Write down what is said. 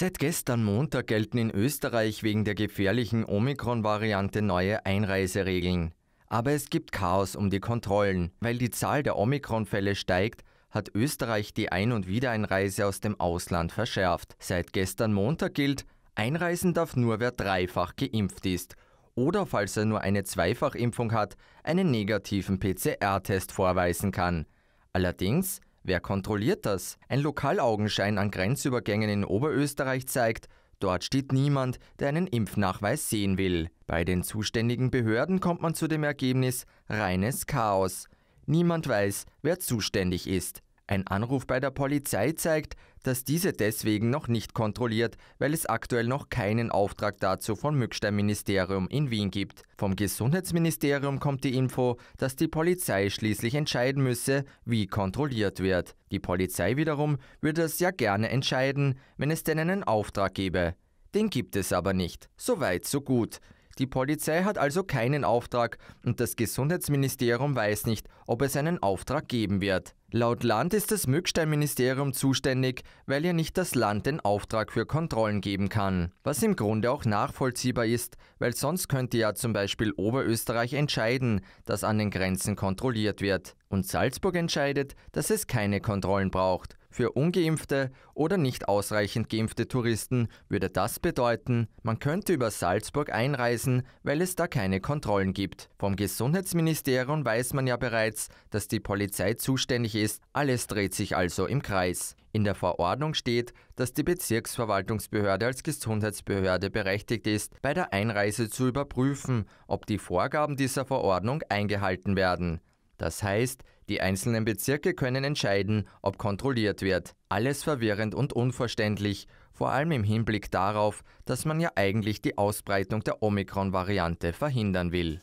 Seit gestern Montag gelten in Österreich wegen der gefährlichen Omikron-Variante neue Einreiseregeln. Aber es gibt Chaos um die Kontrollen. Weil die Zahl der Omikron-Fälle steigt, hat Österreich die Ein- und Wiedereinreise aus dem Ausland verschärft. Seit gestern Montag gilt, einreisen darf nur wer dreifach geimpft ist oder falls er nur eine Zweifachimpfung hat, einen negativen PCR-Test vorweisen kann. Allerdings Wer kontrolliert das? Ein Lokalaugenschein an Grenzübergängen in Oberösterreich zeigt, Dort steht niemand, der einen Impfnachweis sehen will. Bei den zuständigen Behörden kommt man zu dem Ergebnis reines Chaos. Niemand weiß, wer zuständig ist. Ein Anruf bei der Polizei zeigt, dass diese deswegen noch nicht kontrolliert, weil es aktuell noch keinen Auftrag dazu vom Mückstein-Ministerium in Wien gibt. Vom Gesundheitsministerium kommt die Info, dass die Polizei schließlich entscheiden müsse, wie kontrolliert wird. Die Polizei wiederum würde es ja gerne entscheiden, wenn es denn einen Auftrag gäbe. Den gibt es aber nicht. Soweit, so gut. Die Polizei hat also keinen Auftrag und das Gesundheitsministerium weiß nicht, ob es einen Auftrag geben wird. Laut Land ist das Mückstein-Ministerium zuständig, weil ja nicht das Land den Auftrag für Kontrollen geben kann. Was im Grunde auch nachvollziehbar ist, weil sonst könnte ja zum Beispiel Oberösterreich entscheiden, dass an den Grenzen kontrolliert wird. Und Salzburg entscheidet, dass es keine Kontrollen braucht. Für ungeimpfte oder nicht ausreichend geimpfte Touristen würde das bedeuten, man könnte über Salzburg einreisen, weil es da keine Kontrollen gibt. Vom Gesundheitsministerium weiß man ja bereits, dass die Polizei zuständig ist, alles dreht sich also im Kreis. In der Verordnung steht, dass die Bezirksverwaltungsbehörde als Gesundheitsbehörde berechtigt ist, bei der Einreise zu überprüfen, ob die Vorgaben dieser Verordnung eingehalten werden. Das heißt, die einzelnen Bezirke können entscheiden, ob kontrolliert wird. Alles verwirrend und unverständlich, vor allem im Hinblick darauf, dass man ja eigentlich die Ausbreitung der Omikron-Variante verhindern will.